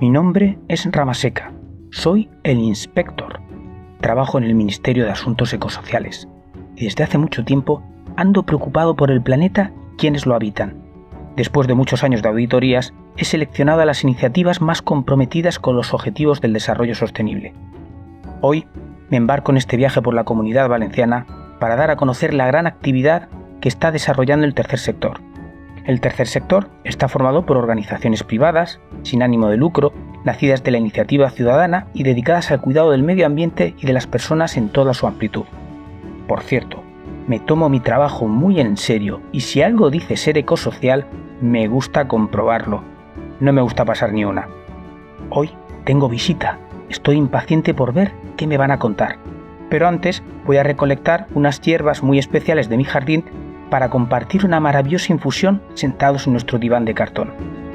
Mi nombre es Ramaseca. Soy el inspector. Trabajo en el Ministerio de Asuntos Ecosociales y desde hace mucho tiempo ando preocupado por el planeta y quienes lo habitan. Después de muchos años de auditorías, he seleccionado a las iniciativas más comprometidas con los objetivos del desarrollo sostenible. Hoy me embarco en este viaje por la comunidad valenciana para dar a conocer la gran actividad que está desarrollando el tercer sector el tercer sector está formado por organizaciones privadas, sin ánimo de lucro, nacidas de la iniciativa ciudadana y dedicadas al cuidado del medio ambiente y de las personas en toda su amplitud. Por cierto, me tomo mi trabajo muy en serio y si algo dice ser ecosocial, me gusta comprobarlo. No me gusta pasar ni una. Hoy tengo visita. Estoy impaciente por ver qué me van a contar. Pero antes voy a recolectar unas hierbas muy especiales de mi jardín para compartir una maravillosa infusión sentados en nuestro diván de cartón.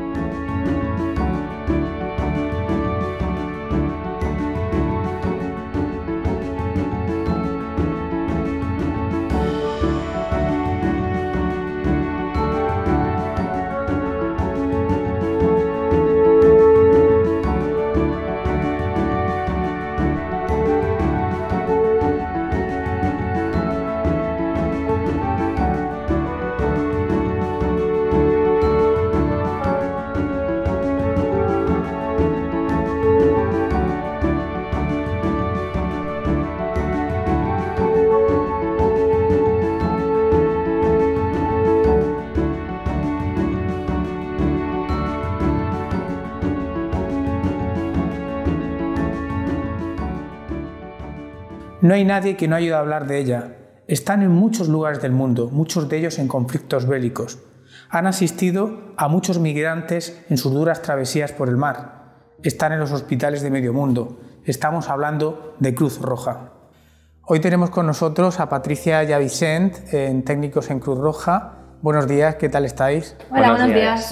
No hay nadie que no haya a hablar de ella. Están en muchos lugares del mundo, muchos de ellos en conflictos bélicos. Han asistido a muchos migrantes en sus duras travesías por el mar. Están en los hospitales de medio mundo. Estamos hablando de Cruz Roja. Hoy tenemos con nosotros a Patricia Yavicent en Técnicos en Cruz Roja. Buenos días, ¿qué tal estáis? Hola, buenos, días.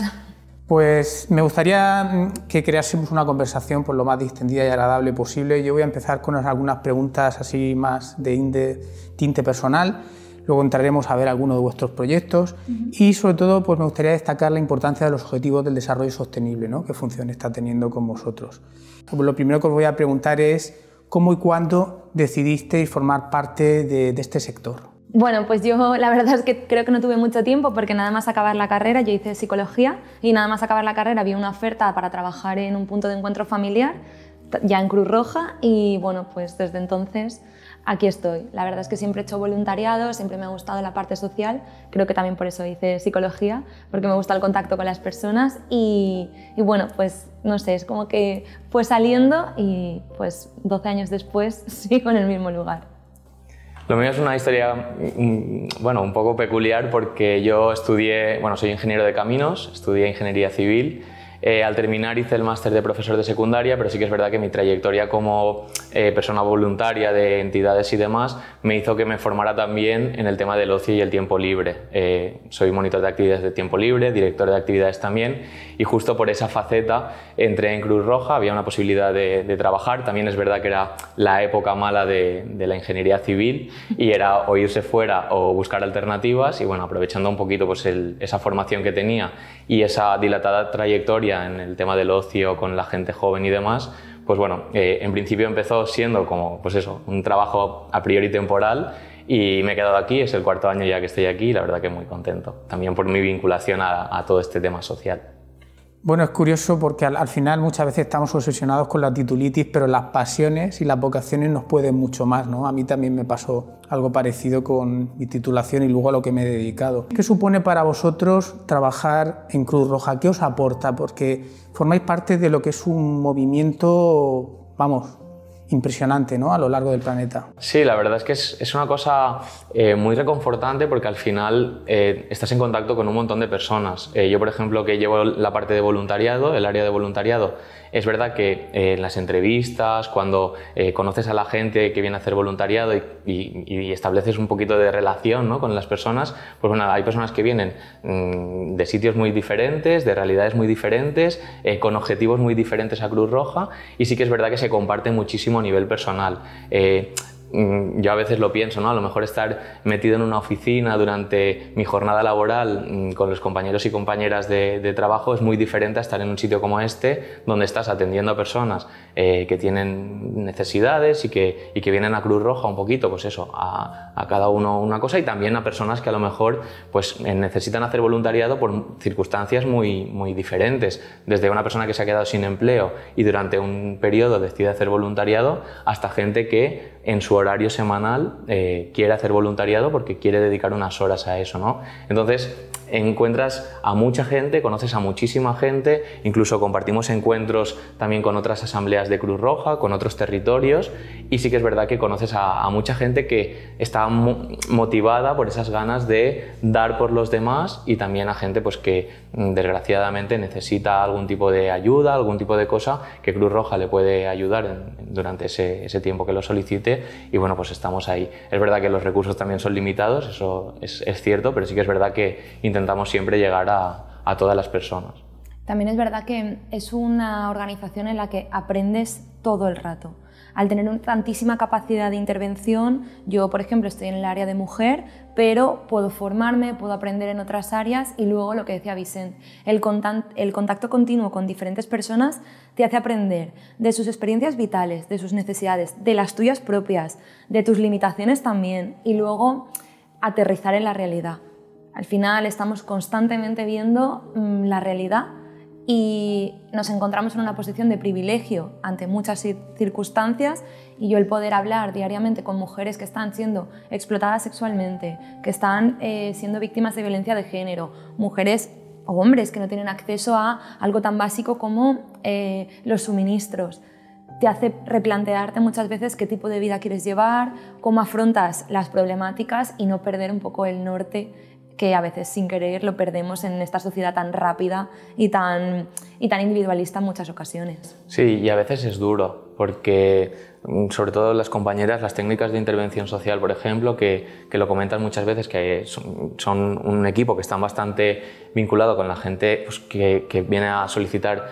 Pues me gustaría mm, que creásemos una conversación por lo más distendida y agradable posible. Yo voy a empezar con algunas preguntas así más de tinte personal. Luego entraremos a ver algunos de vuestros proyectos y sobre todo pues me gustaría destacar la importancia de los objetivos del desarrollo sostenible, ¿no? qué función está teniendo con vosotros. Pues lo primero que os voy a preguntar es cómo y cuándo decidisteis formar parte de este sector. Bueno, pues yo la verdad es que creo que no tuve mucho tiempo porque nada más acabar la carrera, yo hice psicología y nada más acabar la carrera había una oferta para trabajar en un punto de encuentro familiar, ya en Cruz Roja, y bueno, pues desde entonces aquí estoy. La verdad es que siempre he hecho voluntariado, siempre me ha gustado la parte social, creo que también por eso hice psicología, porque me gusta el contacto con las personas y, bueno, pues no sé, es como que fue saliendo y pues 12 años después sigo en el mismo lugar. Lo mío es una historia, mm, bueno, un poco peculiar porque yo estudié, bueno, soy ingeniero de caminos, estudié ingeniería civil eh, al terminar hice el máster de profesor de secundaria, pero sí que es verdad que mi trayectoria como eh, persona voluntaria de entidades y demás me hizo que me formara también en el tema del ocio y el tiempo libre. Eh, soy monitor de actividades de tiempo libre, director de actividades también, y justo por esa faceta entré en Cruz Roja, había una posibilidad de, trabajar, también es verdad que era la época mala de, la ingeniería civil y era o irse fuera o buscar alternativas y bueno, aprovechando un poquito pues esa formación que tenía y esa dilatada trayectoria en el tema del ocio con la gente joven y demás, pues bueno, eh, en principio empezó siendo como, pues eso, un trabajo a priori temporal y me he quedado aquí, es el cuarto año ya que estoy aquí y la verdad que muy contento, también por mi vinculación a todo este tema social. Bueno, es curioso porque al, final muchas veces estamos obsesionados con la titulitis, pero las pasiones y las vocaciones nos pueden mucho más, ¿no? A mí también me pasó algo parecido con mi titulación y luego a lo que me he dedicado. ¿Qué supone para vosotros trabajar en Cruz Roja? ¿Qué os aporta? Porque formáis parte de lo que es un movimiento, vamos, impresionante ¿no? a lo largo del planeta. Sí, la verdad es que es, una cosa eh, muy reconfortante porque al final eh, estás en contacto con un montón de personas. Eh, yo, por ejemplo, que llevo la parte de voluntariado, el área de voluntariado, es verdad que en las entrevistas, cuando conoces a la gente que viene a hacer voluntariado y, estableces un poquito de relación ¿no? con las personas, pues bueno, hay personas que vienen mm, de sitios muy diferentes, de realidades muy diferentes, con objetivos muy diferentes a Cruz Roja y sí que es verdad que se comparte muchísimo nivel personal. Eh, Mm, yo a veces lo pienso, ¿no? A lo mejor estar metido en una oficina durante mi jornada laboral mm, con los compañeros y compañeras de, trabajo es muy diferente a estar en un sitio como este, donde estás atendiendo a personas eh, que tienen necesidades y que, y que, vienen a Cruz Roja un poquito, pues eso, a, a, cada uno una cosa y también a personas que a lo mejor pues, eh, necesitan hacer voluntariado por circunstancias muy, muy diferentes. Desde una persona que se ha quedado sin empleo y durante un periodo decide hacer voluntariado hasta gente que en su horario semanal eh, quiere hacer voluntariado porque quiere dedicar unas horas a eso, ¿no? Entonces, encuentras a mucha gente, conoces a muchísima gente, incluso compartimos encuentros también con otras asambleas de Cruz Roja, con otros territorios, y sí que es verdad que conoces a, mucha gente que está motivada por esas ganas de dar por los demás y también a gente pues, que mm, desgraciadamente necesita algún tipo de ayuda, algún tipo de cosa que Cruz Roja le puede ayudar durante ese, tiempo que lo solicite, y bueno, pues estamos ahí. Es verdad que los recursos también son limitados, eso es, es cierto, pero sí que es verdad que intentamos intentamos siempre llegar a, todas las personas. También es verdad que es una organización en la que aprendes todo el rato. Al tener tantísima capacidad de intervención, yo por ejemplo estoy en el área de mujer, pero puedo formarme, puedo aprender en otras áreas y luego lo que decía Vicente, el contacto continuo con diferentes personas te hace aprender de sus experiencias vitales, de sus necesidades, de las tuyas propias, de tus limitaciones también y luego aterrizar en la realidad. Al final estamos constantemente viendo mm, la realidad y nos encontramos en una posición de privilegio ante muchas circunstancias y yo el poder hablar diariamente con mujeres que están siendo explotadas sexualmente, que están eh, siendo víctimas de violencia de género, mujeres o hombres que no tienen acceso a algo tan básico como eh, los suministros. Te hace replantearte muchas veces qué tipo de vida quieres llevar, cómo afrontas las problemáticas y no perder un poco el norte que a veces sin querer lo perdemos en esta sociedad tan rápida y tan, tan individualista en muchas ocasiones. Sí, y a veces es duro, porque mm, sobre todo las compañeras, las técnicas de intervención social, por ejemplo, que, lo comentan muchas veces, que son, un equipo que están bastante vinculado con la gente pues, que, que viene a solicitar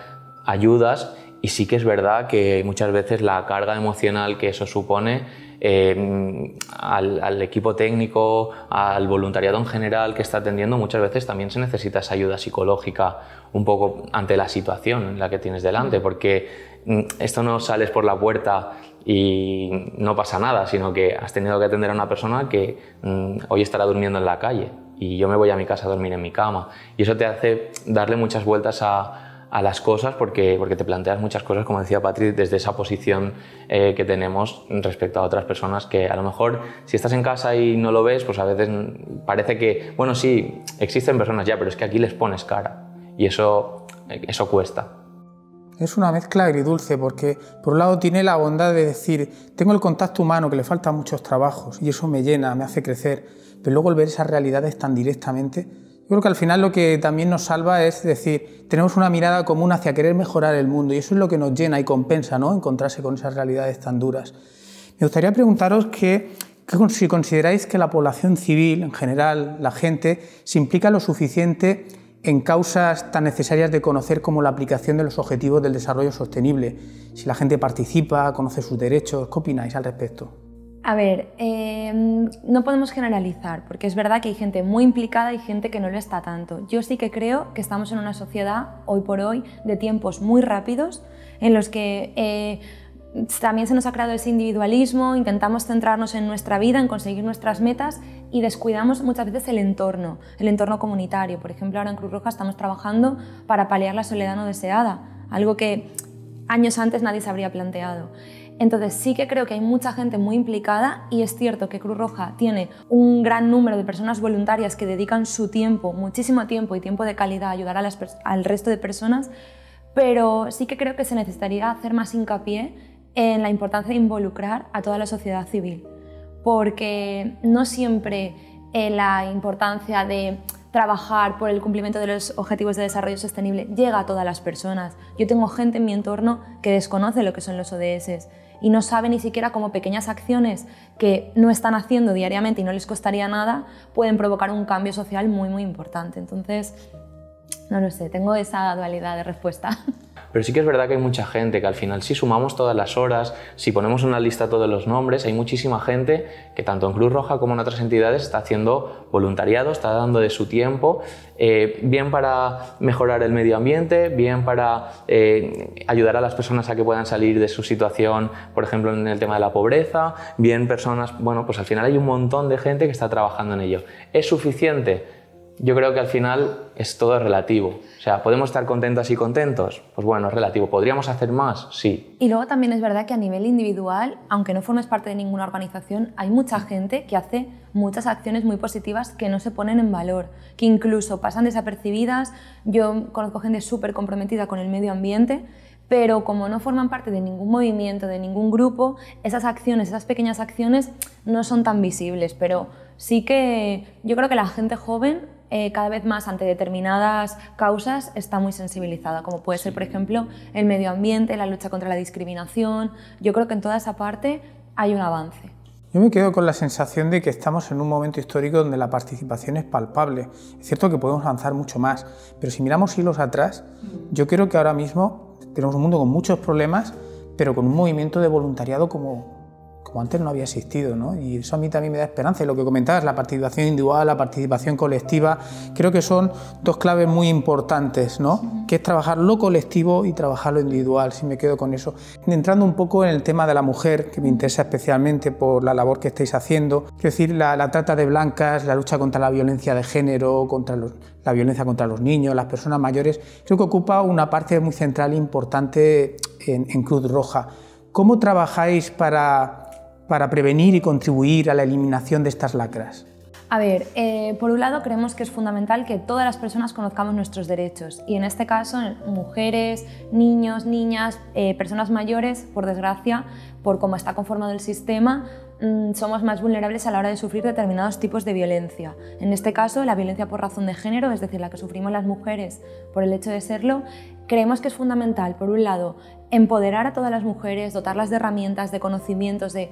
ayudas y sí que es verdad que muchas veces la carga emocional que eso supone eh, al, equipo técnico, al voluntariado en general que está atendiendo, muchas veces también se necesita esa ayuda psicológica un poco ante la situación en la que tienes delante, porque mm, esto no sales por la puerta y no pasa nada, sino que has tenido que atender a una persona que mm, hoy estará durmiendo en la calle y yo me voy a mi casa a dormir en mi cama. Y eso te hace darle muchas vueltas a a las cosas porque, porque te planteas muchas cosas, como decía Patrick, desde esa posición eh, que tenemos respecto a otras personas que a lo mejor si estás en casa y no lo ves, pues a veces parece que, bueno, sí, existen personas ya, pero es que aquí les pones cara y eso, eso cuesta. Es una mezcla agridulce porque por un lado tiene la bondad de decir, tengo el contacto humano que le falta muchos trabajos y eso me llena, me hace crecer, pero luego el ver esas realidades tan directamente yo creo que al final lo que también nos salva es decir, tenemos una mirada común hacia querer mejorar el mundo y eso es lo que nos llena y compensa, ¿no? Encontrarse con esas realidades tan duras. Me gustaría preguntaros si consideráis que la población civil, en general, la gente, se implica lo suficiente en causas tan necesarias de conocer como la aplicación de los objetivos del desarrollo sostenible. Si la gente participa, conoce sus derechos, ¿qué opináis al respecto? A ver, em, no podemos generalizar, porque es verdad que hay gente muy implicada y gente que no le está tanto. Yo sí que creo que estamos en una sociedad, hoy por hoy, de tiempos muy rápidos, en los que eh, también se nos ha creado ese individualismo, intentamos centrarnos en nuestra vida, en conseguir nuestras metas y descuidamos muchas veces el entorno, el entorno comunitario. Por ejemplo, ahora en Cruz Roja estamos trabajando para paliar la soledad no deseada, algo que años antes nadie se habría planteado. Entonces sí que creo que hay mucha gente muy implicada y es cierto que Cruz Roja tiene un gran número de personas voluntarias que dedican su tiempo, muchísimo tiempo y tiempo de calidad a ayudar al resto de personas, pero sí que creo que se necesitaría hacer más hincapié en la importancia de involucrar a toda la sociedad civil, porque no siempre eh, la importancia de trabajar por el cumplimiento de los objetivos de desarrollo sostenible llega a todas las personas. Yo tengo gente en mi entorno que desconoce lo que son los ODS y no sabe ni siquiera cómo pequeñas acciones que no están haciendo diariamente y no les costaría nada pueden provocar un cambio social muy, muy importante. Entonces, no lo sé, tengo esa dualidad de respuesta. Pero sí que es verdad que hay mucha gente que al final si sumamos todas las horas, si ponemos una lista todos los nombres, hay muchísima gente que tanto en Cruz Roja como en otras entidades está haciendo voluntariado, está dando de su tiempo, eh, bien para mejorar el medio ambiente, bien para eh, ayudar a las personas a que puedan salir de su situación, por ejemplo, en el tema de la pobreza, bien personas, bueno, pues al final hay un montón de gente que está trabajando en ello. ¿Es suficiente? yo creo que al final es todo relativo. O sea, ¿podemos estar contentos y contentos? Pues bueno, es relativo. ¿Podríamos hacer más? Sí. Y luego también es verdad que a nivel individual, aunque no formes parte de ninguna organización, hay mucha gente que hace muchas acciones muy positivas que no se ponen en valor, que incluso pasan desapercibidas. Yo conozco gente súper comprometida con el medio ambiente pero como no forman parte de ningún movimiento, de ningún grupo, esas acciones, esas pequeñas acciones no son tan visibles, pero sí que yo creo que la gente joven eh, cada vez más ante determinadas causas está muy sensibilizada, como puede ser, por ejemplo, el medio ambiente, la lucha contra la discriminación. Yo creo que en toda esa parte hay un avance. Yo me quedo con la sensación de que estamos en un momento histórico donde la participación es palpable. Es cierto que podemos avanzar mucho más, pero si miramos hilos atrás, mm. yo creo que ahora mismo tenemos un mundo con muchos problemas, pero con un movimiento de voluntariado como antes no había existido, ¿no? Y eso a mí también me da esperanza. Y lo que comentabas, la participación individual, la participación colectiva, creo que son dos claves muy importantes, ¿no? Que es trabajar lo colectivo y trabajar lo individual, si me quedo con eso. Entrando un poco en el tema de la mujer, que me interesa especialmente por la labor que estáis haciendo, es decir, la, trata de blancas, la lucha contra la violencia de género, contra la violencia contra los niños, las personas mayores, creo que ocupa una parte muy central e importante en Cruz Roja. ¿Cómo trabajáis para para prevenir y contribuir a la eliminación de estas lacras? A ver, eh, por un lado creemos que es fundamental que todas las personas conozcamos nuestros derechos y en este caso mujeres, niños, niñas, eh, personas mayores, por desgracia, por cómo está conformado el sistema, mm, somos más vulnerables a la hora de sufrir determinados tipos de violencia. En este caso, la violencia por razón de género, es decir, la que sufrimos las mujeres por el hecho de serlo, creemos que es fundamental, por un lado, empoderar a todas las mujeres, dotarlas de herramientas, de conocimientos, de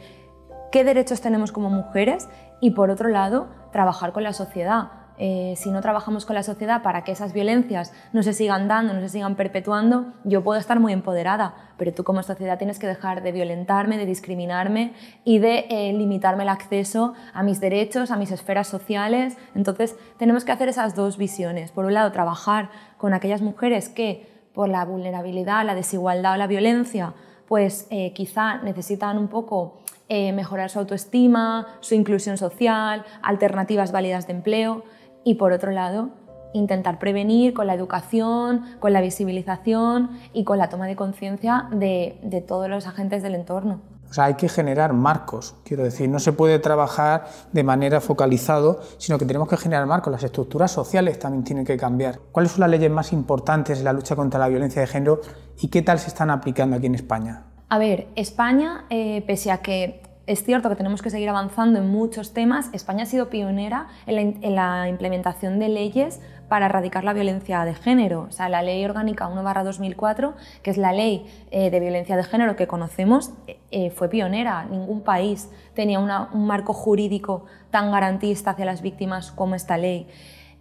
qué derechos tenemos como mujeres y por otro lado, trabajar con la sociedad. Eh, si no trabajamos con la sociedad para que esas violencias no se sigan dando, no se sigan perpetuando, yo puedo estar muy empoderada, pero tú como sociedad tienes que dejar de violentarme, de discriminarme y de eh, limitarme el acceso a mis derechos, a mis esferas sociales. Entonces tenemos que hacer esas dos visiones. Por un lado, trabajar con aquellas mujeres que por la vulnerabilidad, la desigualdad o la violencia, pues eh, quizá necesitan un poco eh, mejorar su autoestima, su inclusión social, alternativas válidas de empleo y por otro lado intentar prevenir con la educación, con la visibilización y con la toma de conciencia de todos los agentes del entorno. O hay que generar marcos. Quiero decir, no se puede trabajar de manera focalizada, sino que tenemos que generar marcos. Las estructuras sociales también tienen que cambiar. ¿Cuáles son las leyes más importantes en la lucha contra la violencia de género y qué tal se están aplicando aquí en España? A ver, España, eh, pese a que es cierto que tenemos que seguir avanzando en muchos temas, España ha sido pionera en la implementación de leyes para erradicar la violencia de género. O sea, la Ley Orgánica 1-2004, que es la ley eh, de violencia de género que conocemos, eh, eh, fue pionera. Ningún país tenía un marco jurídico tan garantista hacia las víctimas como esta ley.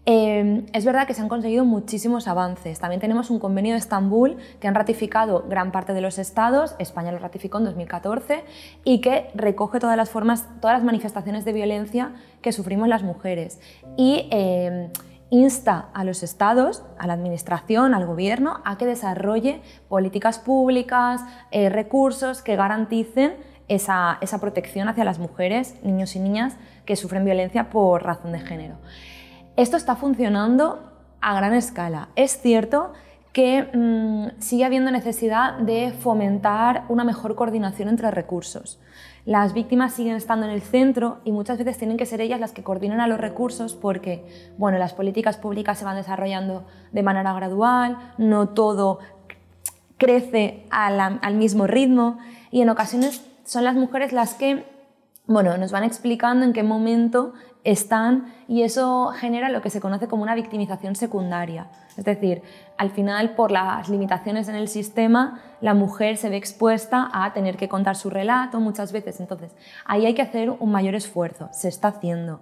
es verdad que se han conseguido muchísimos avances. También tenemos un convenio de Estambul que han ratificado gran parte de los estados, España lo ratificó en 2014, y que recoge todas las formas, todas las manifestaciones de violencia que sufrimos las mujeres. Y insta a los estados, a la administración, al gobierno, a que desarrolle políticas públicas, eh, recursos que garanticen esa, protección hacia las mujeres, niños y niñas que sufren violencia por razón de género. Esto está funcionando a gran escala. Es cierto que mm, sigue habiendo necesidad de fomentar una mejor coordinación entre recursos las víctimas siguen estando en el centro y muchas veces tienen que ser ellas las que coordinan a los recursos porque bueno, las políticas públicas se van desarrollando de manera gradual, no todo crece al, mismo ritmo y en ocasiones son las mujeres las que bueno, nos van explicando en qué momento están y eso genera lo que se conoce como una victimización secundaria. Es decir, al final, por las limitaciones en el sistema, la mujer se ve expuesta a tener que contar su relato muchas veces. Entonces, ahí hay que hacer un mayor esfuerzo, se está haciendo.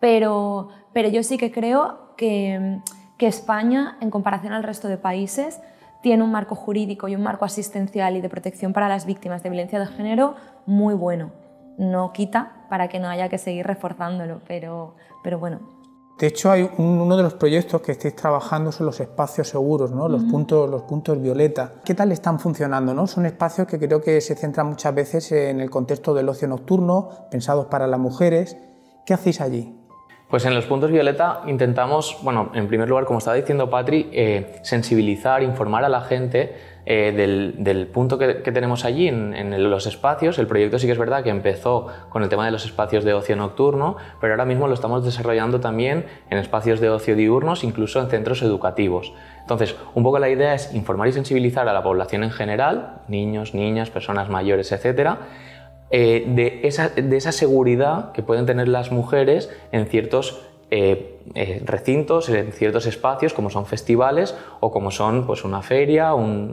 Pero, pero yo sí que creo que, España, en comparación al resto de países, tiene un marco jurídico y un marco asistencial y de protección para las víctimas de violencia de género muy bueno. No quita para que no haya que seguir reforzándolo, pero, pero bueno, de hecho, hay uno de los proyectos que estáis trabajando son los espacios seguros, los, puntos, los puntos violeta. ¿Qué tal están funcionando? ¿no? Son espacios que creo que se centran muchas veces en el contexto del ocio nocturno, pensados para las mujeres. ¿Qué hacéis allí? Pues en los puntos violeta intentamos, bueno, en primer lugar, como estaba diciendo Patri, eh, sensibilizar, informar a la gente eh, del, punto que, tenemos allí en, los espacios. El proyecto sí que es verdad que empezó con el tema de los espacios de ocio nocturno, pero ahora mismo lo estamos desarrollando también en espacios de ocio diurnos, incluso en centros educativos. Entonces, un poco la idea es informar y sensibilizar a la población en general, niños, niñas, personas mayores, etcétera, eh, de, esa, seguridad que pueden tener las mujeres en ciertos eh, eh, recintos, en ciertos espacios, como son festivales o como son pues, una feria, un,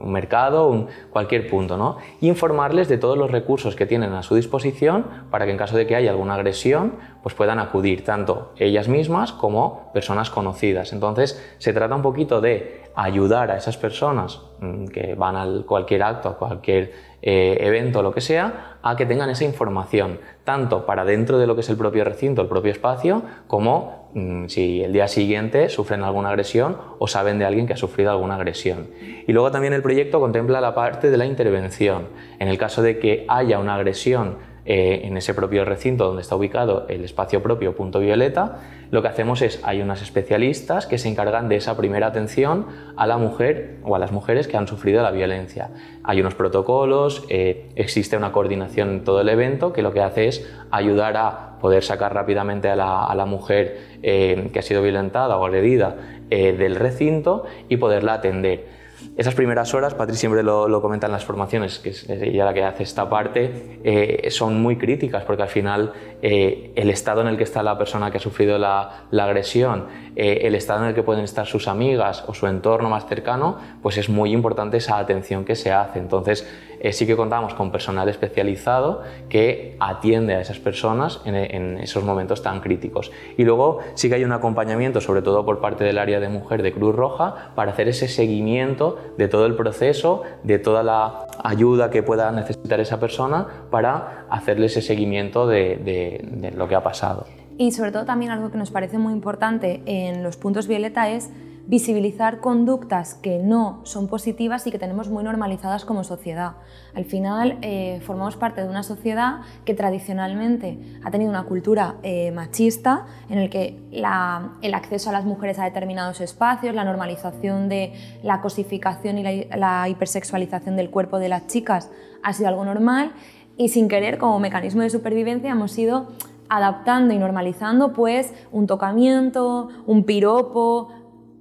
mercado, un, cualquier punto. informarles de todos los recursos que tienen a su disposición para que en caso de que haya alguna agresión, pues puedan acudir tanto ellas mismas como personas conocidas. Entonces, se trata un poquito de ayudar a esas personas mm, que van a cualquier acto, a cualquier evento eh, evento, lo que sea, a que tengan esa información, tanto para dentro de lo que es el propio recinto, el propio espacio, como Mm, si el día siguiente sufren alguna agresión o saben de alguien que ha sufrido alguna agresión. Y luego también el proyecto contempla la parte de la intervención. En el caso de que haya una agresión eh, en ese propio recinto donde está ubicado el espacio propio Punto Violeta, lo que hacemos es, hay unas especialistas que se encargan de esa primera atención a la mujer o a las mujeres que han sufrido la violencia. Hay unos protocolos, eh, existe una coordinación en todo el evento que lo que hace es ayudar a poder sacar rápidamente a la, mujer eh, que ha sido violentada o agredida del recinto y poderla atender. Esas primeras horas, Patrick siempre lo, comenta en las formaciones, que es ella la que hace esta parte, eh, son muy críticas porque al final eh, el estado en el que está la persona que ha sufrido la, agresión, eh, el estado en el que pueden estar sus amigas o su entorno más cercano, pues es muy importante esa atención que se hace. Entonces, eh, sí que contamos con personal especializado que atiende a esas personas en, esos momentos tan críticos. Y luego sí que hay un acompañamiento, sobre todo por parte del área de mujer de Cruz Roja, para hacer ese seguimiento de todo el proceso, de toda la ayuda que pueda necesitar esa persona para hacerle ese seguimiento de, de lo que ha pasado. Y sobre todo también algo que nos parece muy importante en los puntos violeta es visibilizar conductas que no son positivas y que tenemos muy normalizadas como sociedad. Al final eh, formamos parte de una sociedad que tradicionalmente ha tenido una cultura eh, machista en el que el acceso a las mujeres a determinados espacios, la normalización de la cosificación y la, hipersexualización del cuerpo de las chicas ha sido algo normal y sin querer como mecanismo de supervivencia hemos ido adaptando y normalizando pues un tocamiento, un piropo,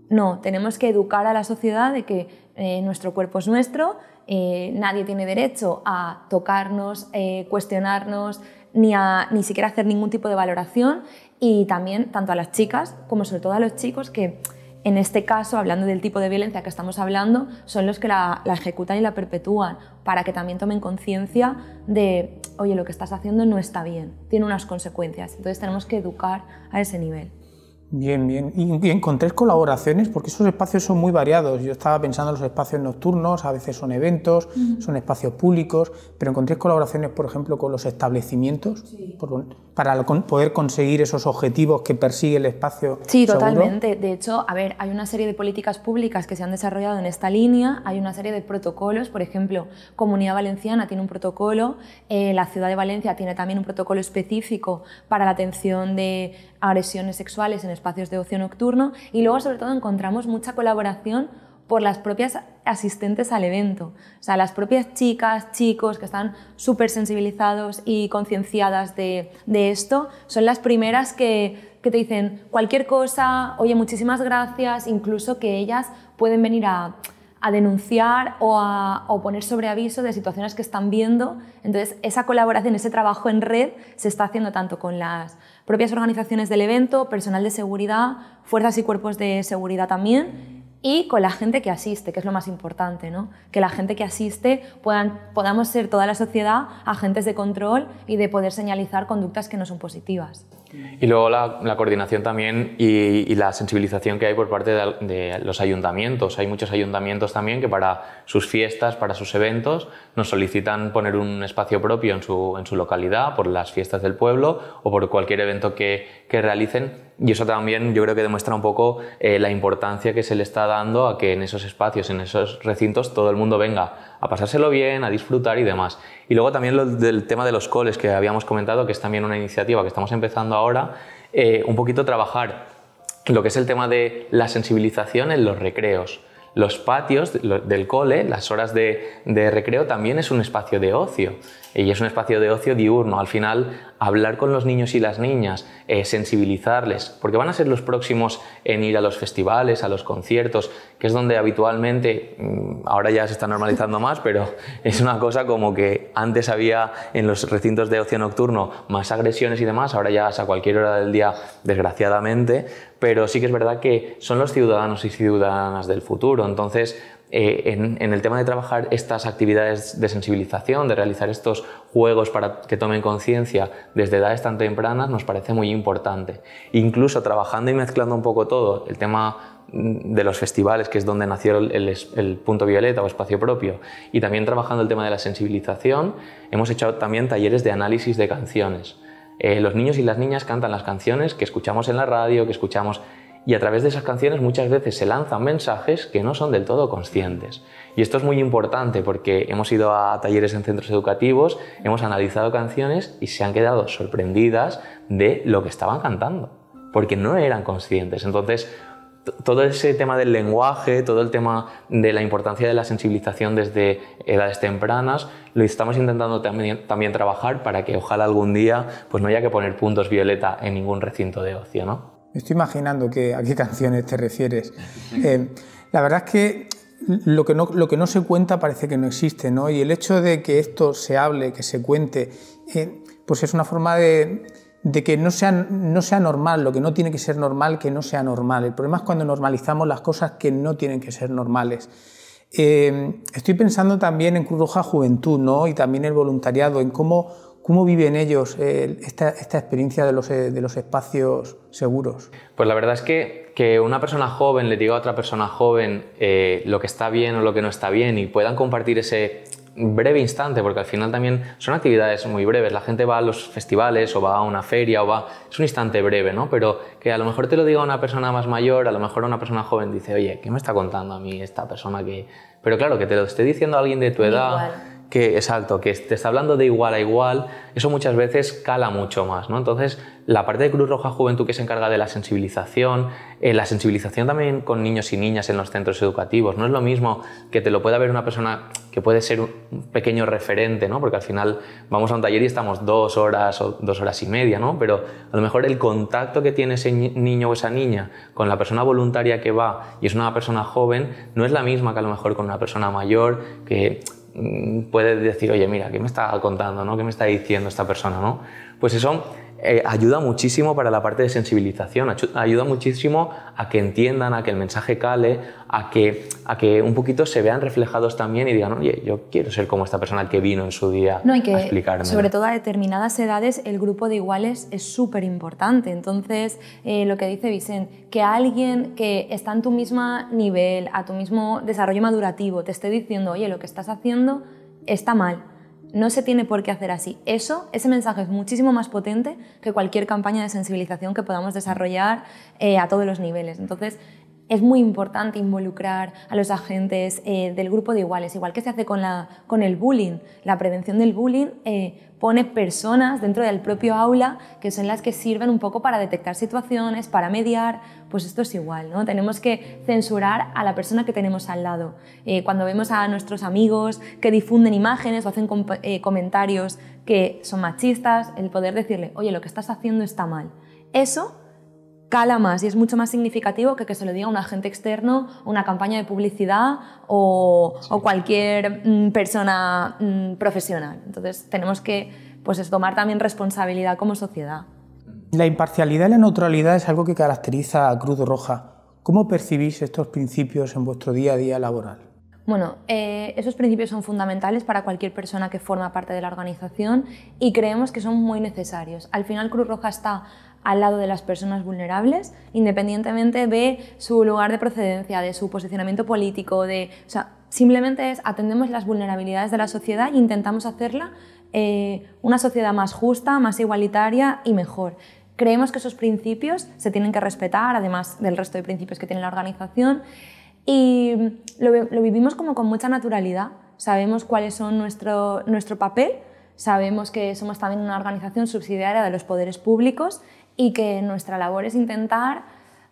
no, tenemos que educar a la sociedad de que eh, nuestro cuerpo es nuestro, eh, nadie tiene derecho a tocarnos, eh, cuestionarnos, ni, a, ni siquiera hacer ningún tipo de valoración y también tanto a las chicas como sobre todo a los chicos que en este caso, hablando del tipo de violencia que estamos hablando, son los que la, la ejecutan y la perpetúan, para que también tomen conciencia de, oye, lo que estás haciendo no está bien, tiene unas consecuencias. Entonces tenemos que educar a ese nivel. Bien, bien. Y, encontré colaboraciones porque esos espacios son muy variados. Yo estaba pensando en los espacios nocturnos, a veces son eventos, son espacios públicos, pero encontré colaboraciones, por ejemplo, con los establecimientos, por, para poder conseguir esos objetivos que persigue el espacio. Sí, totalmente. De hecho, a ver, hay una serie de políticas públicas que se han desarrollado en esta línea, hay una serie de protocolos, por ejemplo, Comunidad Valenciana tiene un protocolo, eh, la Ciudad de Valencia tiene también un protocolo específico para la atención de agresiones sexuales en espacios de ocio nocturno y luego sobre todo encontramos mucha colaboración por las propias asistentes al evento. O sea, las propias chicas, chicos que están súper sensibilizados y concienciadas de, esto, son las primeras que, te dicen cualquier cosa, oye, muchísimas gracias, incluso que ellas pueden venir a, denunciar o a poner sobre aviso de situaciones que están viendo. Entonces, esa colaboración, ese trabajo en red se está haciendo tanto con las propias organizaciones del evento, personal de seguridad, fuerzas y cuerpos de seguridad también y con la gente que asiste, que es lo más importante, que la gente que asiste podamos ser toda la sociedad agentes de control y de poder señalizar conductas que no son positivas. Y luego la, coordinación también y, la sensibilización que hay por parte de, los ayuntamientos. Hay muchos ayuntamientos también que para sus fiestas, para sus eventos, nos solicitan poner un espacio propio en su, localidad por las fiestas del pueblo o por cualquier evento que, realicen. Y eso también yo creo que demuestra un poco eh, la importancia que se le está dando a que en esos espacios, en esos recintos, todo el mundo venga a pasárselo bien, a disfrutar y demás. Y luego también lo del tema de los coles que habíamos comentado, que es también una iniciativa que estamos empezando ahora, eh, un poquito trabajar lo que es el tema de la sensibilización en los recreos los patios del cole, las horas de, recreo, también es un espacio de ocio y es un espacio de ocio diurno. Al final, hablar con los niños y las niñas, eh, sensibilizarles, porque van a ser los próximos en ir a los festivales, a los conciertos, que es donde habitualmente, mm, ahora ya se está normalizando más, pero es una cosa como que antes había en los recintos de ocio nocturno más agresiones y demás, ahora ya es a cualquier hora del día, desgraciadamente, pero sí que es verdad que son los ciudadanos y ciudadanas del futuro. Entonces, eh, en, el tema de trabajar estas actividades de sensibilización, de realizar estos juegos para que tomen conciencia desde edades tan tempranas, nos parece muy importante. Incluso trabajando y mezclando un poco todo, el tema mm, de los festivales, que es donde nació el, punto violeta o espacio propio, y también trabajando el tema de la sensibilización, hemos hecho también talleres de análisis de canciones. Eh, los niños y las niñas cantan las canciones que escuchamos en la radio, que escuchamos y a través de esas canciones muchas veces se lanzan mensajes que no son del todo conscientes. Y esto es muy importante porque hemos ido a talleres en centros educativos, hemos analizado canciones y se han quedado sorprendidas de lo que estaban cantando, porque no eran conscientes. Entonces, todo ese tema del lenguaje, todo el tema de la importancia de la sensibilización desde edades tempranas, lo estamos intentando también, trabajar para que ojalá algún día pues no haya que poner puntos violeta en ningún recinto de ocio, ¿no? Me estoy imaginando a qué canciones te refieres. Eh, la verdad es que lo que, no, se cuenta parece que no existe, ¿no? Y el hecho de que esto se hable, que se cuente, eh, pues es una forma de, que no sea, normal, lo que no tiene que ser normal, que no sea normal. El problema es cuando normalizamos las cosas que no tienen que ser normales. Eh, estoy pensando también en Cruz Roja Juventud, ¿no? Y también el voluntariado, en cómo ¿Cómo viven ellos eh, esta, experiencia de los, eh, de los, espacios seguros? Pues la verdad es que, que una persona joven le diga a otra persona joven eh, lo que está bien o lo que no está bien y puedan compartir ese breve instante, porque al final también son actividades muy breves. La gente va a los festivales o va a una feria o va... Es un instante breve, ¿no? Pero que a lo mejor te lo diga una persona más mayor, a lo mejor una persona joven dice, oye, ¿qué me está contando a mí esta persona que... Pero claro, que te lo esté diciendo alguien de tu edad que es que te está hablando de igual a igual, eso muchas veces cala mucho más. ¿no? Entonces, la parte de Cruz Roja Juventud que se encarga de la sensibilización, eh, la sensibilización también con niños y niñas en los centros educativos, no es lo mismo que te lo pueda ver una persona que puede ser un pequeño referente, ¿no? porque al final vamos a un taller y estamos dos horas o dos horas y media, ¿no? pero a lo mejor el contacto que tiene ese niño o esa niña con la persona voluntaria que va y es una persona joven, no es la misma que a lo mejor con una persona mayor que Mm, puede decir, oye, mira, ¿qué me está contando? ¿no? ¿Qué me está diciendo esta persona? ¿no? Pues eso eh, ayuda muchísimo para la parte de sensibilización, ayuda muchísimo a que entiendan, a que el mensaje cale, a que, a que un poquito se vean reflejados también y digan, oye, yo quiero ser como esta persona que vino en su día no, hay que, a explicarme. Sobre todo a determinadas edades el grupo de iguales es súper importante. Entonces, eh, lo que dice Vicente, que alguien que está en tu mismo nivel, a tu mismo desarrollo madurativo, te esté diciendo, oye, lo que estás haciendo está mal no se tiene por qué hacer así. Eso, ese mensaje es muchísimo más potente que cualquier campaña de sensibilización que podamos desarrollar eh, a todos los niveles. Entonces, es muy importante involucrar a los agentes eh, del grupo de iguales, igual que se hace con, la, con el bullying. La prevención del bullying eh, pone personas dentro del propio aula que son las que sirven un poco para detectar situaciones, para mediar, pues esto es igual, ¿no? Tenemos que censurar a la persona que tenemos al lado. Eh, cuando vemos a nuestros amigos que difunden imágenes o hacen eh, comentarios que son machistas, el poder decirle, oye, lo que estás haciendo está mal. Eso cala más y es mucho más significativo que que se lo diga un agente externo, una campaña de publicidad o, cualquier mm, persona mm, profesional. Entonces tenemos que pues, tomar también responsabilidad como sociedad. La imparcialidad y la neutralidad es algo que caracteriza a Cruz Roja. ¿Cómo percibís estos principios en vuestro día a día laboral? Bueno, eh, esos principios son fundamentales para cualquier persona que forma parte de la organización y creemos que son muy necesarios. Al final Cruz Roja está al lado de las personas vulnerables, independientemente de su lugar de procedencia, de su posicionamiento político, de, o sea, simplemente es atendemos las vulnerabilidades de la sociedad e intentamos hacerla eh, una sociedad más justa, más igualitaria y mejor. Creemos que esos principios se tienen que respetar, además del resto de principios que tiene la organización, y lo, lo vivimos como con mucha naturalidad. Sabemos cuáles son nuestro, nuestro papel, sabemos que somos también una organización subsidiaria de los poderes públicos y que nuestra labor es intentar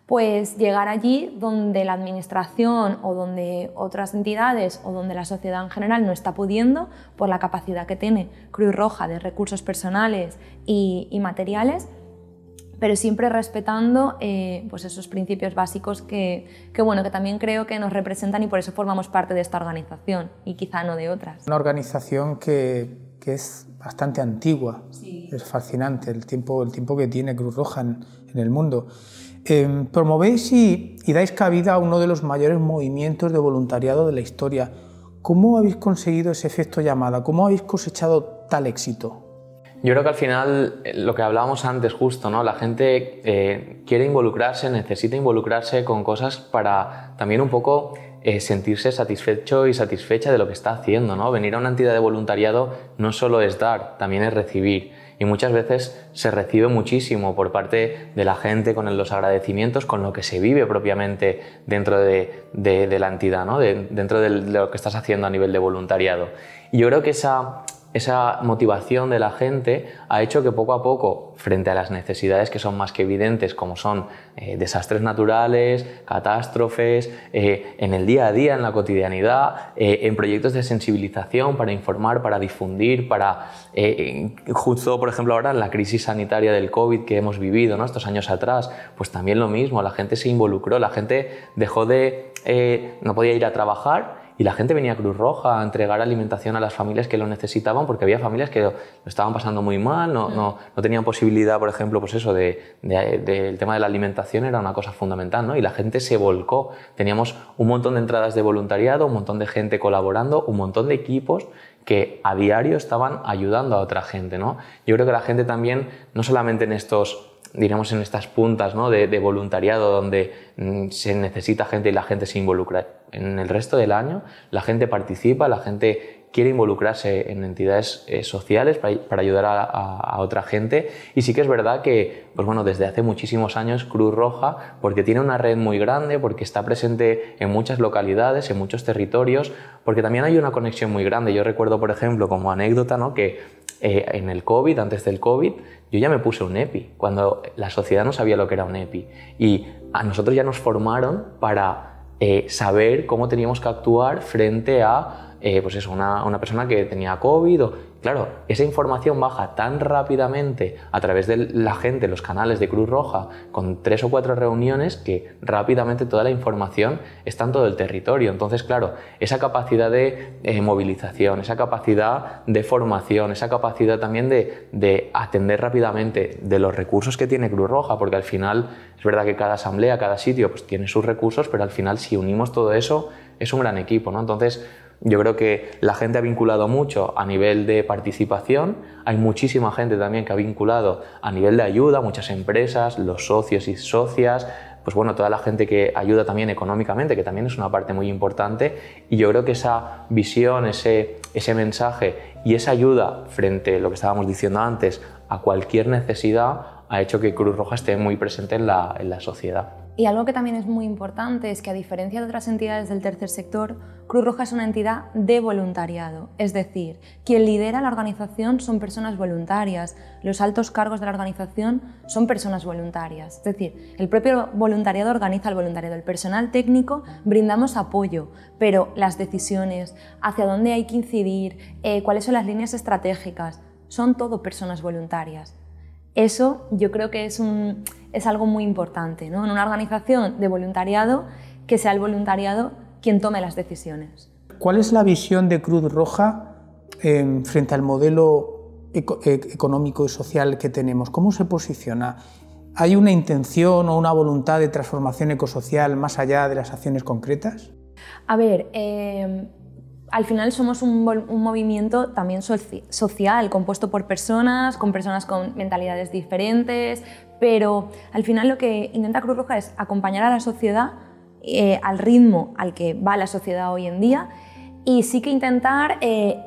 pues llegar allí donde la administración o donde otras entidades o donde la sociedad en general no está pudiendo por la capacidad que tiene Cruz Roja de recursos personales y, materiales, pero siempre respetando eh, pues esos principios básicos que, que, bueno, que también creo que nos representan y por eso formamos parte de esta organización y quizá no de otras. Una organización que, que es bastante antigua. Es fascinante el tiempo, el tiempo que tiene Cruz Roja en, el mundo. Eh, promovéis y, dais cabida a uno de los mayores movimientos de voluntariado de la historia. ¿Cómo habéis conseguido ese efecto llamada? ¿Cómo habéis cosechado tal éxito? Yo creo que al final, eh, lo que hablábamos antes justo, ¿no? la gente eh, quiere involucrarse, necesita involucrarse con cosas para también un poco eh, sentirse satisfecho y satisfecha de lo que está haciendo, ¿no? Venir a una entidad de voluntariado no solo es dar, también es recibir. Y muchas veces se recibe muchísimo por parte de la gente con los agradecimientos, con lo que se vive propiamente dentro de, la entidad, dentro de lo que estás haciendo a nivel de voluntariado. Y yo creo que esa, esa motivación de la gente ha hecho que poco a poco, frente a las necesidades que son más que evidentes, como son eh, desastres naturales, catástrofes, eh, en el día a día, en la cotidianidad, eh, en proyectos de sensibilización para informar, para difundir, para justo, por ejemplo, ahora en la crisis sanitaria del COVID que hemos vivido estos años atrás, pues también lo mismo, la gente se involucró, la gente dejó de, no podía ir a trabajar y la gente venía a Cruz Roja a entregar alimentación a las familias que lo necesitaban porque había familias que lo estaban pasando muy mal, no, no, tenían posibilidad, por ejemplo, pues eso, de, tema de la alimentación era una cosa fundamental, ¿no? Y la gente se volcó. Teníamos un montón de entradas de voluntariado, un montón de gente colaborando, un montón de equipos que a diario estaban ayudando a otra gente, ¿no? Yo creo que la gente también, no solamente en estos digamos en estas puntas ¿no? de, voluntariado donde mm, se necesita gente y la gente se involucra. En el resto del año la gente participa, la gente quiere involucrarse en entidades eh, sociales para, ayudar a, a, otra gente. Y sí que es verdad que, pues bueno, desde hace muchísimos años Cruz Roja, porque tiene una red muy grande, porque está presente en muchas localidades, en muchos territorios, porque también hay una conexión muy grande. Yo recuerdo, por ejemplo, como anécdota, ¿no? que eh, en el COVID, antes del COVID, yo ya me puse un EPI, cuando la sociedad no sabía lo que era un EPI. Y a nosotros ya nos formaron para eh, saber cómo teníamos que actuar frente a eh, pues eso, una, una, persona que tenía COVID. Claro, esa información baja tan rápidamente a través de la gente, los canales de Cruz Roja, con tres o cuatro reuniones que rápidamente toda la información está en todo el territorio. Entonces, claro, esa capacidad de eh, movilización, esa capacidad de formación, esa capacidad también de, atender rápidamente de los recursos que tiene Cruz Roja, porque al final es verdad que cada asamblea, cada sitio, pues tiene sus recursos, pero al final si unimos todo eso, es un gran equipo, ¿no? Entonces, yo creo que la gente ha vinculado mucho a nivel de participación, hay muchísima gente también que ha vinculado a nivel de ayuda, muchas empresas, los socios y socias, pues bueno, toda la gente que ayuda también económicamente, que también es una parte muy importante, y yo creo que esa visión, ese, mensaje y esa ayuda frente a lo que estábamos diciendo antes, a cualquier necesidad, ha hecho que Cruz Roja esté muy presente en la sociedad. Y algo que también es muy importante es que a diferencia de otras entidades del tercer sector, Cruz Roja es una entidad de voluntariado, es decir, quien lidera la organización son personas voluntarias, los altos cargos de la organización son personas voluntarias, es decir, el propio voluntariado organiza el voluntariado, el personal técnico brindamos apoyo, pero las decisiones, hacia dónde hay que incidir, eh, cuáles son las líneas estratégicas, son todo personas voluntarias. Eso yo creo que es un es algo muy importante, ¿no? En una organización de voluntariado, que sea el voluntariado quien tome las decisiones. ¿Cuál es la visión de Cruz Roja em, frente al modelo e, económico y social que tenemos? ¿Cómo se posiciona? ¿Hay una intención o una voluntad de transformación ecosocial más allá de las acciones concretas? A ver, em, al final somos un, movimiento también social, compuesto por personas, con personas con mentalidades diferentes, pero al final lo que intenta Cruz Roja es acompañar a la sociedad eh, al ritmo al que va la sociedad hoy en día y sí que intentar eh,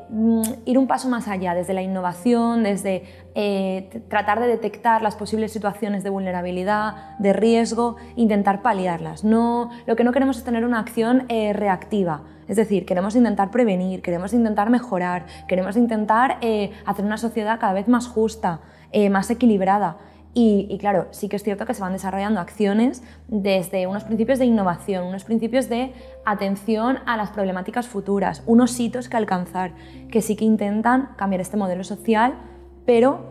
ir un paso más allá, desde la innovación, desde eh, tratar de detectar las posibles situaciones de vulnerabilidad, de riesgo, intentar paliarlas. No, lo que no queremos es tener una acción reactiva, es decir, queremos intentar prevenir, queremos intentar mejorar, queremos intentar hacer una sociedad cada vez más justa, más equilibrada. Y, claro, sí que es cierto que se van desarrollando acciones desde unos principios de innovación, unos principios de atención a las problemáticas futuras, unos hitos que alcanzar, que sí que intentan cambiar este modelo social, pero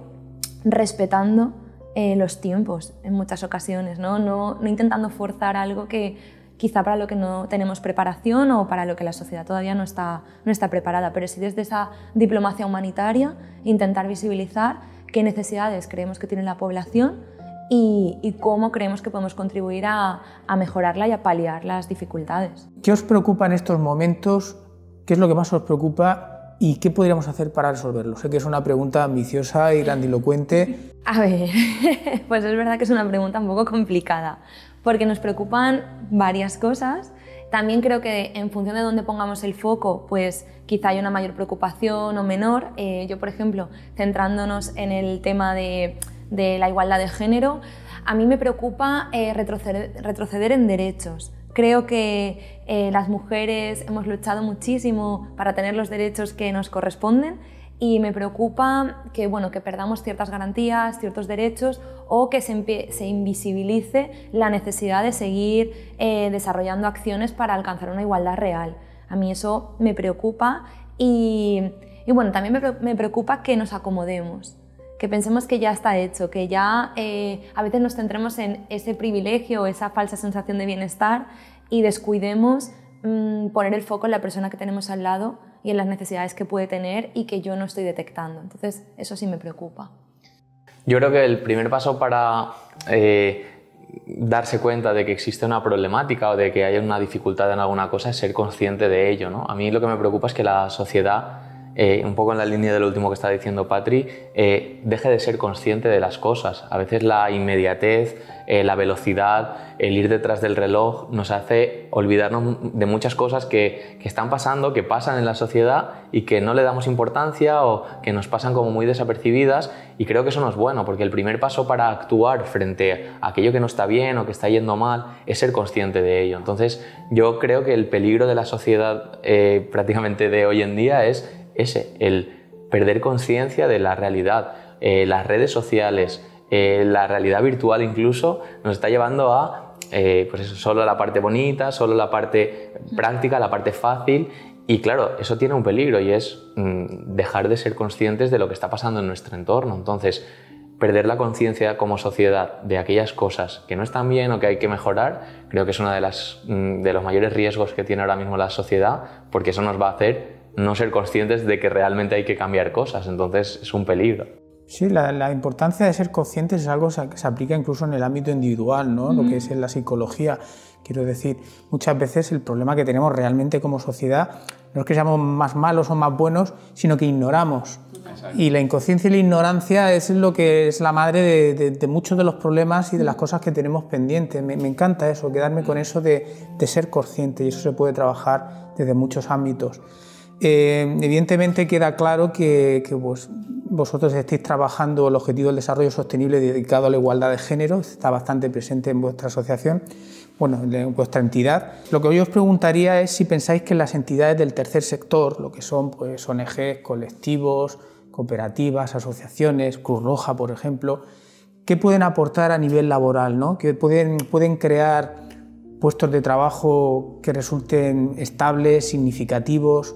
respetando eh, los tiempos en muchas ocasiones, ¿no? No, intentando forzar algo que quizá para lo que no tenemos preparación o para lo que la sociedad todavía no está, no está preparada, pero sí desde esa diplomacia humanitaria intentar visibilizar qué necesidades creemos que tiene la población y, cómo creemos que podemos contribuir a mejorarla y a paliar las dificultades. ¿Qué os preocupa en estos momentos? ¿Qué es lo que más os preocupa ¿Y qué podríamos hacer para resolverlo? Sé que es una pregunta ambiciosa y grandilocuente. A ver, pues es verdad que es una pregunta un poco complicada, porque nos preocupan varias cosas. También creo que en función de dónde pongamos el foco, pues quizá hay una mayor preocupación o menor. Eh, yo, por ejemplo, centrándonos en el tema de, la igualdad de género, a mí me preocupa eh, retroceder, en derechos. Creo que eh, las mujeres hemos luchado muchísimo para tener los derechos que nos corresponden y me preocupa que, bueno, que perdamos ciertas garantías, ciertos derechos o que se, invisibilice la necesidad de seguir eh, desarrollando acciones para alcanzar una igualdad real. A mí eso me preocupa y, y bueno, también me, preocupa que nos acomodemos que pensemos que ya está hecho, que ya eh, a veces nos centremos en ese privilegio, esa falsa sensación de bienestar y descuidemos mm, poner el foco en la persona que tenemos al lado y en las necesidades que puede tener y que yo no estoy detectando. Entonces, eso sí me preocupa. Yo creo que el primer paso para eh, darse cuenta de que existe una problemática o de que hay una dificultad en alguna cosa es ser consciente de ello. ¿no? A mí lo que me preocupa es que la sociedad eh, un poco en la línea de lo último que está diciendo Patri, eh, deje de ser consciente de las cosas. A veces la inmediatez, eh, la velocidad, el ir detrás del reloj, nos hace olvidarnos de muchas cosas que, están pasando, que pasan en la sociedad y que no le damos importancia o que nos pasan como muy desapercibidas y creo que eso no es bueno, porque el primer paso para actuar frente a aquello que no está bien o que está yendo mal es ser consciente de ello. Entonces yo creo que el peligro de la sociedad eh, prácticamente de hoy en día es ese, el perder conciencia de la realidad. Eh, las redes sociales, eh, la realidad virtual incluso nos está llevando a, eh, pues solo la parte bonita, solo la parte práctica, la parte fácil. Y claro, eso tiene un peligro y es mm, dejar de ser conscientes de lo que está pasando en nuestro entorno. Entonces, perder la conciencia como sociedad de aquellas cosas que no están bien o que hay que mejorar, creo que es uno de, las, mm, de los mayores riesgos que tiene ahora mismo la sociedad, porque eso nos va a hacer no ser conscientes de que realmente hay que cambiar cosas, entonces es un peligro. Sí, la, importancia de ser conscientes es algo que se aplica incluso en el ámbito individual, ¿no? lo que es en la psicología. Quiero decir, muchas veces el problema que tenemos realmente como sociedad no es que seamos más malos o más buenos, sino que ignoramos. Y la inconsciencia y la ignorancia es lo que es la madre de, muchos de los problemas y de las cosas que tenemos pendientes. Me, encanta eso, quedarme con eso de ser consciente y eso se puede trabajar desde muchos ámbitos. Eh, evidentemente queda claro que, vosotros estáis trabajando el objetivo del desarrollo sostenible dedicado a la igualdad de género, está bastante presente en vuestra asociación, bueno, en vuestra entidad. Lo que hoy os preguntaría es si pensáis que las entidades del tercer sector, lo que son pues, ONGs, colectivos, cooperativas, asociaciones, Cruz Roja, por ejemplo, ¿qué pueden aportar a nivel laboral? ¿no? Que pueden, pueden crear puestos de trabajo que resulten estables, significativos,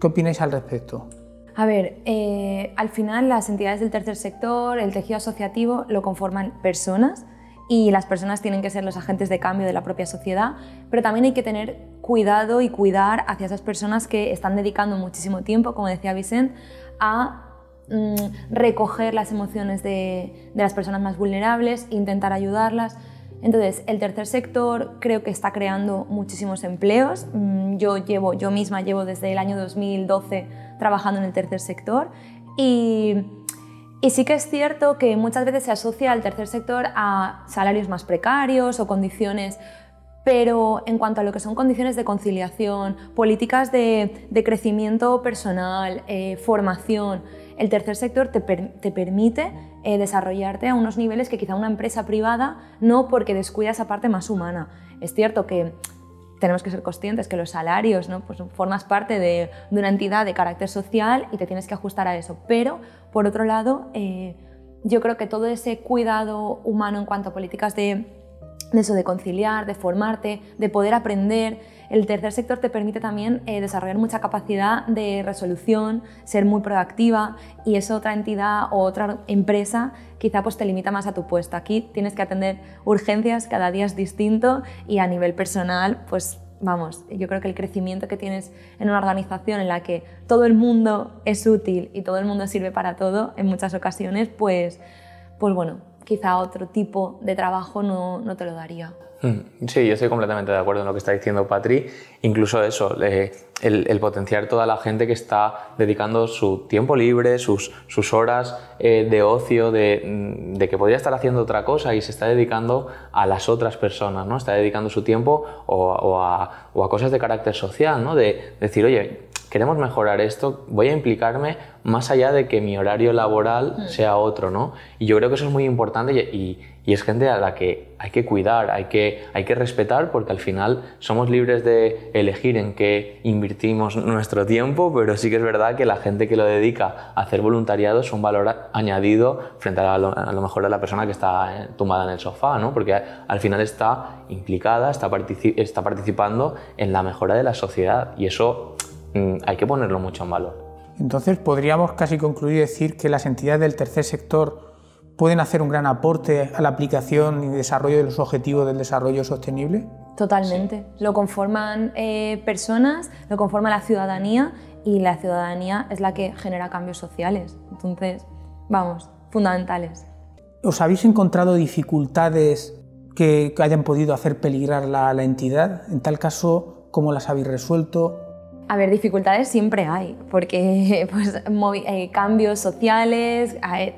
¿Qué opináis al respecto? A ver, eh, al final las entidades del tercer sector, el tejido asociativo, lo conforman personas y las personas tienen que ser los agentes de cambio de la propia sociedad, pero también hay que tener cuidado y cuidar hacia esas personas que están dedicando muchísimo tiempo, como decía Vicent, a mm, recoger las emociones de las personas más vulnerables, intentar ayudarlas. Entonces, el tercer sector creo que está creando muchísimos empleos. Mm, yo, llevo, yo misma llevo desde el año 2012 trabajando en el tercer sector y, sí que es cierto que muchas veces se asocia al tercer sector a salarios más precarios o condiciones pero en cuanto a lo que son condiciones de conciliación, políticas de, crecimiento personal, eh, formación, el tercer sector te, permite eh, desarrollarte a unos niveles que quizá una empresa privada no porque descuida esa parte más humana. Es cierto que tenemos que ser conscientes que los salarios, pues formas parte de, una entidad de carácter social y te tienes que ajustar a eso. Pero, por otro lado, eh, yo creo que todo ese cuidado humano en cuanto a políticas de eso, de conciliar, de formarte, de poder aprender, el tercer sector te permite también eh, desarrollar mucha capacidad de resolución, ser muy proactiva y eso otra entidad o otra empresa quizá pues te limita más a tu puesto. Aquí tienes que atender urgencias, cada día es distinto y a nivel personal pues vamos, yo creo que el crecimiento que tienes en una organización en la que todo el mundo es útil y todo el mundo sirve para todo en muchas ocasiones pues, pues bueno, quizá otro tipo de trabajo no te lo daría. Mm. Sí, yo estoy completamente de acuerdo en lo que está diciendo Patri. Incluso eso, el, potenciar toda la gente que está dedicando su tiempo libre, sus, sus horas eh, de ocio, mm, de, que podría estar haciendo otra cosa y se está dedicando a las otras personas, ¿no? Está dedicando su tiempo o, a, cosas de carácter social, ¿no? De decir, oye, queremos mejorar esto, voy a implicarme más allá de que mi horario laboral mm. sea otro, ¿no? Y yo creo que eso es muy importante y y es gente a la que hay que cuidar, hay que, hay que respetar, porque al final somos libres de elegir en qué invertimos nuestro tiempo, pero sí que es verdad que la gente que lo dedica a hacer voluntariado es un valor añadido frente a, lo, mejor a la persona que está eh, tumbada en el sofá, ¿no? porque al final está implicada, está, participando en la mejora de la sociedad y eso mm, hay que ponerlo mucho en valor. Entonces podríamos casi concluir y decir que las entidades del tercer sector pueden hacer un gran aporte a la aplicación y desarrollo de los objetivos del desarrollo sostenible? Totalmente. Lo conforman eh, personas, lo conforma la ciudadanía y la ciudadanía es la que genera cambios sociales. Entonces, vamos, fundamentales. ¿Os habéis encontrado dificultades que hayan podido hacer peligrar la, la entidad? En tal caso, ¿cómo las habéis resuelto? A ver, dificultades siempre hay, porque pues, eh, cambios sociales, eh,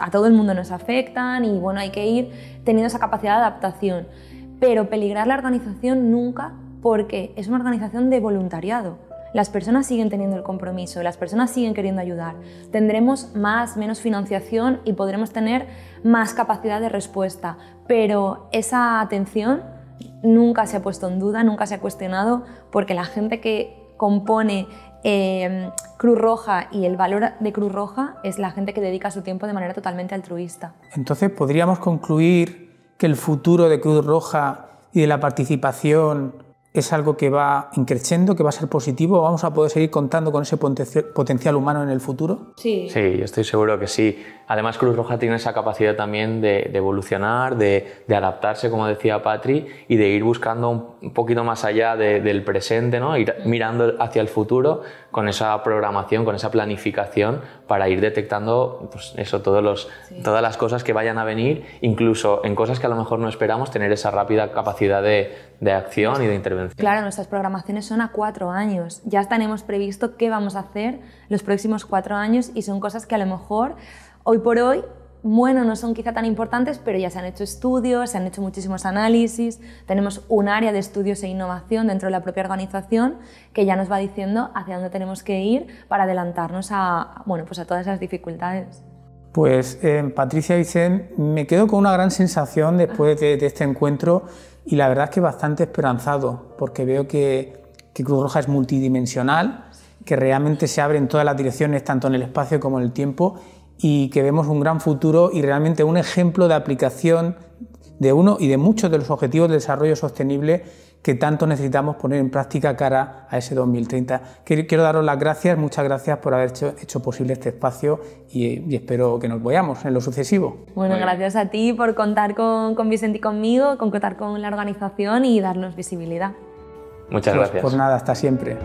a todo el mundo nos afectan y bueno, hay que ir teniendo esa capacidad de adaptación. Pero peligrar la organización nunca porque es una organización de voluntariado. Las personas siguen teniendo el compromiso, las personas siguen queriendo ayudar. Tendremos más, menos financiación y podremos tener más capacidad de respuesta, pero esa atención nunca se ha puesto en duda, nunca se ha cuestionado, porque la gente que compone Em, Cruz Roja y el valor de Cruz Roja es la gente que dedica su tiempo de manera totalmente altruista. Entonces, ¿podríamos concluir que el futuro de Cruz Roja y de la participación es algo que va increciendo, que va a ser positivo? ¿Vamos a poder seguir contando con ese potencial humano en el futuro? Sí. Sí, estoy seguro que sí. Además, Cruz Roja tiene esa capacidad también de, evolucionar, de, adaptarse, como decía Patri, y de ir buscando un poquito más allá del presente, ¿no? ir mirando hacia el futuro con esa programación, con esa planificación, para ir detectando pues, eso, todas las cosas que vayan a venir, incluso en cosas que a lo mejor no esperamos, tener esa rápida capacidad de, de acción y de intervención. Claro, nuestras programaciones son a cuatro años. Ya tenemos previsto qué vamos a hacer los próximos cuatro años y son cosas que a lo mejor Hoy por hoy, bueno, no son quizá tan importantes, pero ya se han hecho estudios, se han hecho muchísimos análisis, tenemos un área de estudios e innovación dentro de la propia organización que ya nos va diciendo hacia dónde tenemos que ir para adelantarnos a, bueno, pues a todas esas dificultades. Pues eh, Patricia Vicente, me quedo con una gran sensación después de, este encuentro y la verdad es que bastante esperanzado, porque veo que, que Cruz Roja es multidimensional, que realmente se abre en todas las direcciones, tanto en el espacio como en el tiempo, y que vemos un gran futuro y realmente un ejemplo de aplicación de uno y de muchos de los objetivos de desarrollo sostenible que tanto necesitamos poner en práctica cara a ese 2030. Quiero daros las gracias, muchas gracias por haber hecho, posible este espacio y, espero que nos veamos en lo sucesivo. Bueno, gracias a ti por contar con, con Vicente y conmigo, con contar con la organización y darnos visibilidad. Muchas pues gracias. Por nada, hasta siempre.